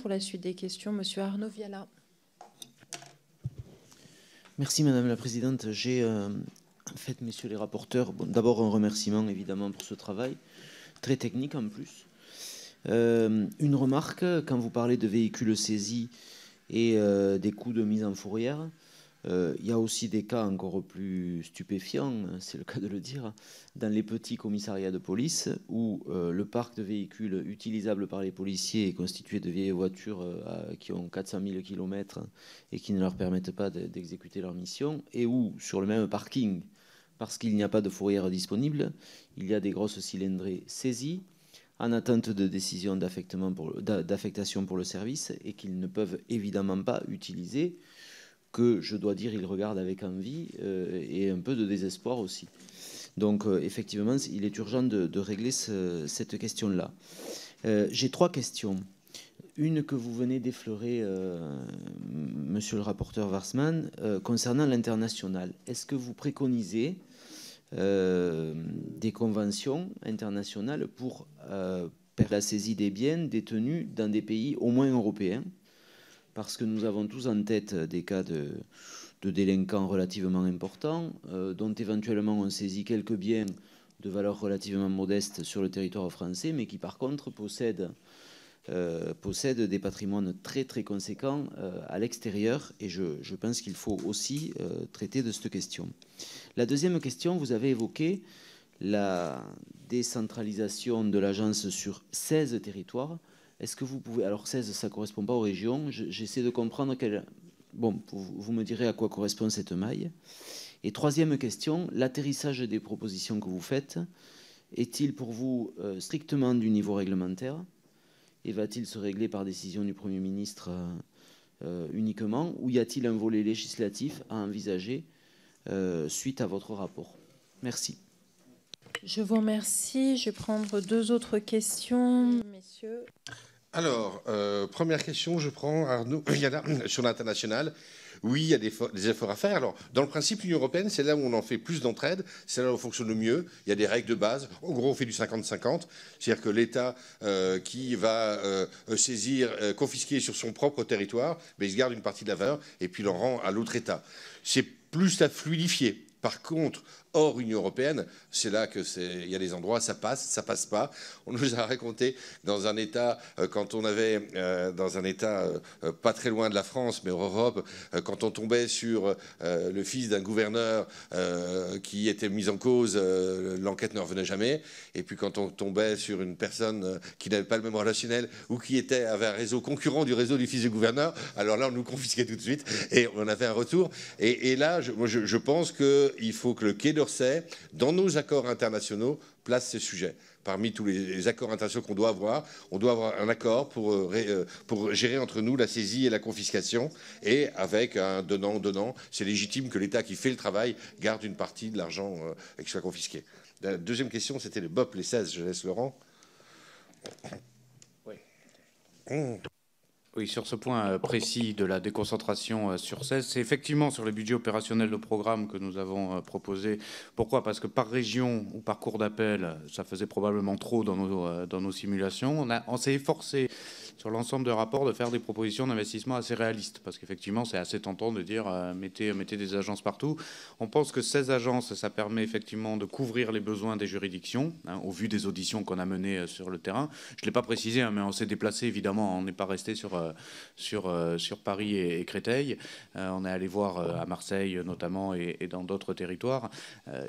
Pour la suite des questions, Monsieur Arnaud Viala. Merci Madame la Présidente. J'ai euh, en fait, messieurs les rapporteurs, d'abord un remerciement évidemment pour ce travail, très technique en plus. Euh, une remarque, quand vous parlez de véhicules saisis et euh, des coûts de mise en fourrière, il euh, y a aussi des cas encore plus stupéfiants, hein, c'est le cas de le dire, dans les petits commissariats de police où euh, le parc de véhicules utilisables par les policiers est constitué de vieilles voitures euh, qui ont 400 000 km et qui ne leur permettent pas d'exécuter leur mission, et où sur le même parking, parce qu'il n'y a pas de fourrière disponible, il y a des grosses cylindrées saisies en attente de décision d'affectation pour le service et qu'ils ne peuvent évidemment pas utiliser que je dois dire il regarde avec envie euh, et un peu de désespoir aussi. Donc euh, effectivement, il est urgent de, régler cette question-là. Euh, j'ai trois questions. Une que vous venez d'effleurer, monsieur le rapporteur Warsman, concernant l'international. Est-ce que vous préconisez des conventions internationales pour la saisie des biens détenus dans des pays au moins européens parce que nous avons tous en tête des cas de, délinquants relativement importants, euh, dont éventuellement on saisit quelques biens de valeur relativement modeste sur le territoire français, mais qui par contre possèdent, euh, des patrimoines très très conséquents euh, à l'extérieur, et je pense qu'il faut aussi traiter de cette question. La deuxième question, vous avez évoqué la décentralisation de l'agence sur 16 territoires. Est-ce que vous pouvez. Alors, 16, ça ne correspond pas aux régions. J'essaie de comprendre quelle. Bon, vous me direz à quoi correspond cette maille. Et troisième question, l'atterrissage des propositions que vous faites est-il pour vous euh, strictement du niveau réglementaire et va-t-il se régler par décision du Premier ministre euh, euh, uniquement ou y a-t-il un volet législatif à envisager suite à votre rapport Merci. Je vous remercie. Je vais prendre deux autres questions, messieurs. Alors, euh, première question, je prends Arnaud sur l'international. Oui, il y a des, efforts à faire. Alors, dans le principe, l'Union européenne, c'est là où on en fait plus d'entraide, c'est là où on fonctionne le mieux. Il y a des règles de base. En gros, on fait du 50-50, c'est-à-dire que l'État euh, qui va euh, saisir, confisquer sur son propre territoire, mais ben, il se garde une partie de la valeur et puis l'en rend à l'autre État. C'est plus à fluidifier. Par contre, hors Union européenne, c'est là que il y a des endroits, ça passe, ça passe pas. On nous a raconté dans un État, euh, quand on avait euh, dans un État euh, pas très loin de la France, mais en Europe, quand on tombait sur le fils d'un gouverneur qui était mis en cause, l'enquête ne revenait jamais. Et puis quand on tombait sur une personne qui n'avait pas le même relationnel ou qui avait un réseau concurrent du réseau du fils du gouverneur, alors là on nous confisquait tout de suite et on avait un retour. Et, là, je pense que il faut que le Quai d'Orsay, dans nos accords internationaux, place ce sujet. Parmi tous les, accords internationaux qu'on doit avoir, on doit avoir un accord pour, euh, euh, pour gérer entre nous la saisie et la confiscation. Et avec un donnant-donnant, c'est légitime que l'État qui fait le travail garde une partie de l'argent euh, et qui soit confisqué. La deuxième question, c'était le BOP, les 16. Je laisse Laurent. Oui. Mmh sur ce point euh, précis de la déconcentration euh, sur 16, c'est effectivement sur le budget opérationnel de programme que nous avons euh, proposé. Pourquoi Parce que par région ou par cours d'appel, ça faisait probablement trop dans nos, dans nos simulations. On, on s'est efforcé sur l'ensemble de rapports de faire des propositions d'investissement assez réalistes. Parce qu'effectivement, c'est assez tentant de dire mettez, mettez des agences partout. On pense que 16 agences, ça permet effectivement de couvrir les besoins des juridictions, hein, au vu des auditions qu'on a menées sur le terrain. Je ne l'ai pas précisé, hein, mais on s'est déplacé, évidemment, on n'est pas resté sur, euh, euh, sur, Paris et, Créteil. Euh, on est allé voir à Marseille notamment et, dans d'autres territoires.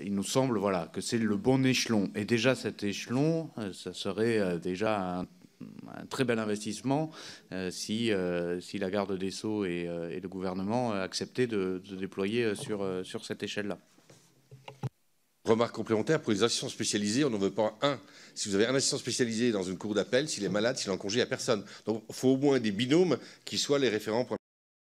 il nous semble voilà, que c'est le bon échelon. Et déjà cet échelon, ça serait déjà un très bel investissement si, si la garde des Sceaux et, le gouvernement acceptaient de, de déployer sur, sur cette échelle-là. Remarque complémentaire, pour les assistants spécialisés, on n'en veut pas un. Si vous avez un assistant spécialisé dans une cour d'appel, s'il est malade, s'il est en congé, il n'y a personne. Donc il faut au moins des binômes qui soient les référents